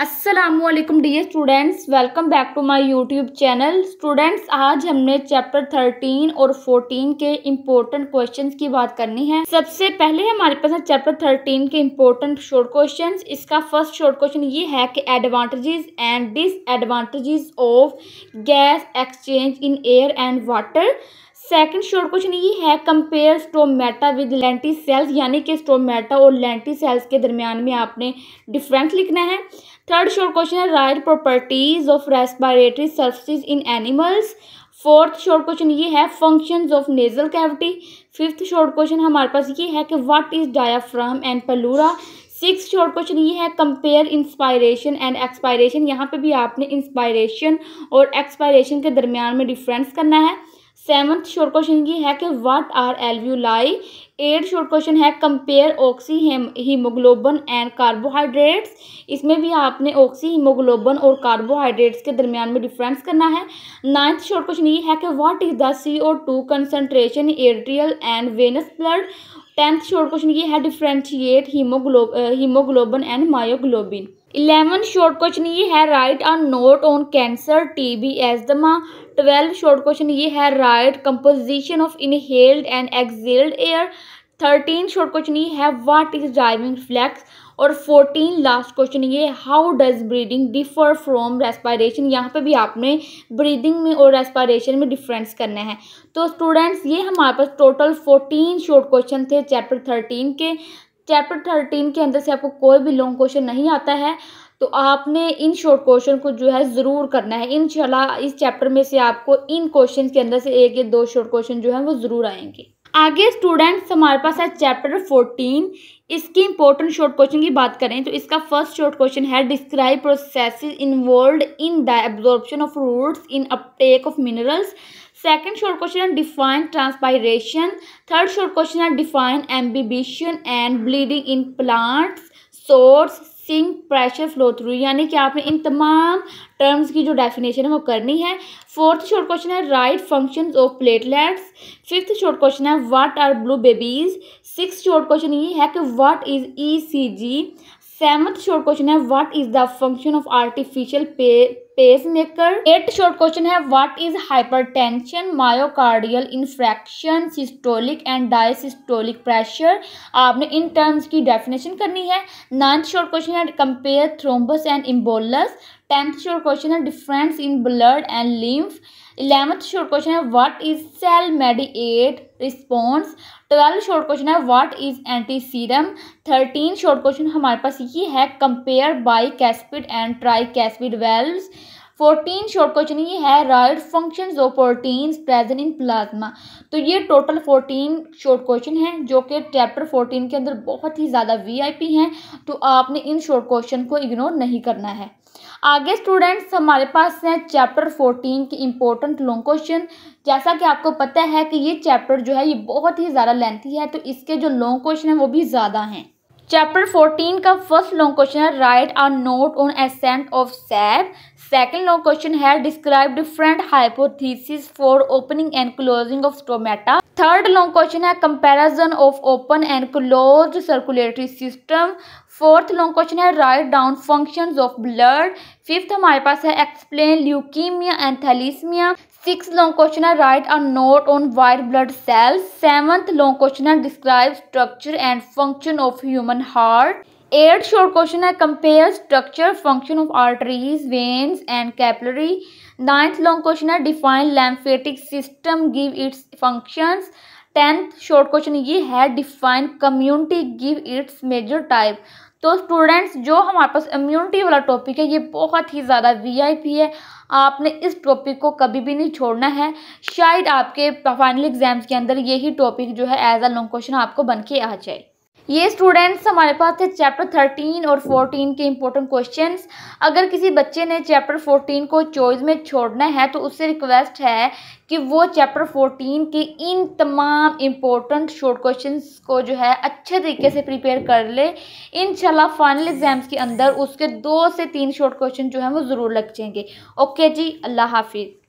असलम डी students welcome back to my YouTube channel students आज हमने चैप्टर 13 और 14 के इम्पोर्टेंट क्वेश्चंस की बात करनी है सबसे पहले हमारे पास है चैप्टर 13 के इम्पोर्टेंट शॉर्ट क्वेश्चंस इसका फर्स्ट शॉर्ट क्वेश्चन ये है कि advantages and disadvantages of gas exchange in air and water second short question ये है compare stomata with lenticels यानी कि स्टोमेटा और लेंटी सेल्स के दरमियान में आपने डिफरेंस लिखना है थर्ड शॉर्ट क्वेश्चन है write properties of respiratory surface in animals fourth short question ये है functions of nasal cavity fifth short question हमारे पास ये है कि what is diaphragm and pleura six short question ये है कंपेयर इंस्पायरेशन एंड एक्सपायरेशन यहाँ पे भी आपने इंस्पायरेशन और एक्सपायरेशन के दरमियान में डिफरेंस करना है सेवन्थ शॉर्ट क्वेश्चन ये है कि what are alveoli eight short question है compare oxyhaemoglobin and carbohydrates इसमें भी आपने ऑक्सी हीमोग्लोबन और कार्बोहाइड्रेट्स के दरमियान में डिफरेंस करना है नाइन्थ शॉर्ट क्वेश्चन ये है कि what is the C O two concentration arterial and venous blood tenth short question ये है differentiate haemoglo haemoglobin and myoglobin eleven short question ये है write a note on cancer T B asthma twelve short question ये है write composition of inhaled and exhaled air thirteen short question ये है what is driving flux और fourteen last question ये how does breathing differ from respiration यहाँ पे भी आपने ब्रीदिंग में और रेस्पायरेशन में डिफरेंस करना है तो स्टूडेंट्स ये हमारे पास टोटल फोर्टीन शॉर्ट क्वेश्चन थे चैप्टर थर्टीन के चैप्टर थर्टीन के अंदर से आपको कोई भी लॉन्ग क्वेश्चन नहीं आता है तो आपने इन शॉर्ट क्वेश्चन को जो है ज़रूर करना है इन इस चैप्टर में से आपको इन क्वेश्चन के अंदर से एक या दो शॉर्ट क्वेश्चन जो है वो ज़रूर आएंगे आगे स्टूडेंट्स हमारे पास है चैप्टर फोर्टीन इसकी इंपॉर्टेंट शॉर्ट क्वेश्चन की बात करें तो इसका फर्स्ट शॉर्ट क्वेश्चन है describe process involve in the absorption of roots in uptake of minerals second short question है define transpiration third short question है define imbibition and bleeding in plants source sink pressure flow through यानी कि आपने इन तमाम terms की जो definition है वो करनी है फोर्थ शॉर्ट क्वेश्चन है write functions of platelets fifth short question है what are blue babies six short question ये है कि what is E C G seventh short question है what is the function of artificial pace pacemaker eight short question है what is hypertension myocardial infarction systolic and diastolic pressure आपने in terms की definition करनी है ninth short question है compare thrombus and embolus tenth short question है difference in blood and lymph eleventh short question है what is cell mediate response twelfth short question है what is anti serum thirteen short question हमारे पास ये है compare bicuspid and tricuspid valves fourteen short question ये है write function of proteins present in plasma तो ये total fourteen short question हैं जो कि चैप्टर फोर्टीन के अंदर बहुत ही ज़्यादा वीआईपी हैं तो आपने इन शॉर्ट क्वेश्चन को इग्नोर नहीं करना है आगे स्टूडेंट्स हमारे पास हैं चैप्टर फोर्टीन के इम्पोर्टेंट लॉन्ग क्वेश्चन जैसा कि आपको पता है कि ये चैप्टर जो है ये बहुत ही ज़्यादा लेंथी है तो इसके जो लॉन्ग क्वेश्चन हैं वो भी ज़्यादा हैं चैप्टर 14 का फर्स्ट लॉन्ग क्वेश्चन है write a note on ascent of sap second long question है describe different hypothesis for opening and closing of stomata third long question है comparison of open and closed circulatory system fourth long question है write down functions of blood fifth हमारे पास है explain leukaemia and thalassaemia six long question है write a note on white blood cells seventh long question है describe structure and function of human heart eight short question है compare structure function of arteries veins and capillary ninth long question है define lymphatic system give its functions tenth short question ये है define community give its major type तो students जो हमारे पास immunity वाला topic है ये बहुत ही ज़्यादा वीआईपी है आपने इस टॉपिक को कभी भी नहीं छोड़ना है शायद आपके फाइनल एग्जाम्स के अंदर यही टॉपिक जो है एज अ लॉन्ग क्वेश्चन आपको बन के आ जाए ये स्टूडेंट्स हमारे पास थे चैप्टर थर्टीन और फोर्टीन के इंपॉर्टेंट क्वेश्चन अगर किसी बच्चे ने चैप्टर फोर्टीन को चॉइस में छोड़ना है तो उससे रिक्वेस्ट है कि वो चैप्टर फोर्टीन के इन तमाम इम्पोर्टेंट शॉर्ट क्वेश्चन को जो है अच्छे तरीके से प्रिपेयर कर ले इन फाइनल एग्ज़ाम्स के अंदर उसके दो से तीन शॉर्ट क्वेश्चन जो हैं वो ज़रूर लग जाएंगे ओके जी अल्लाह हाफिज़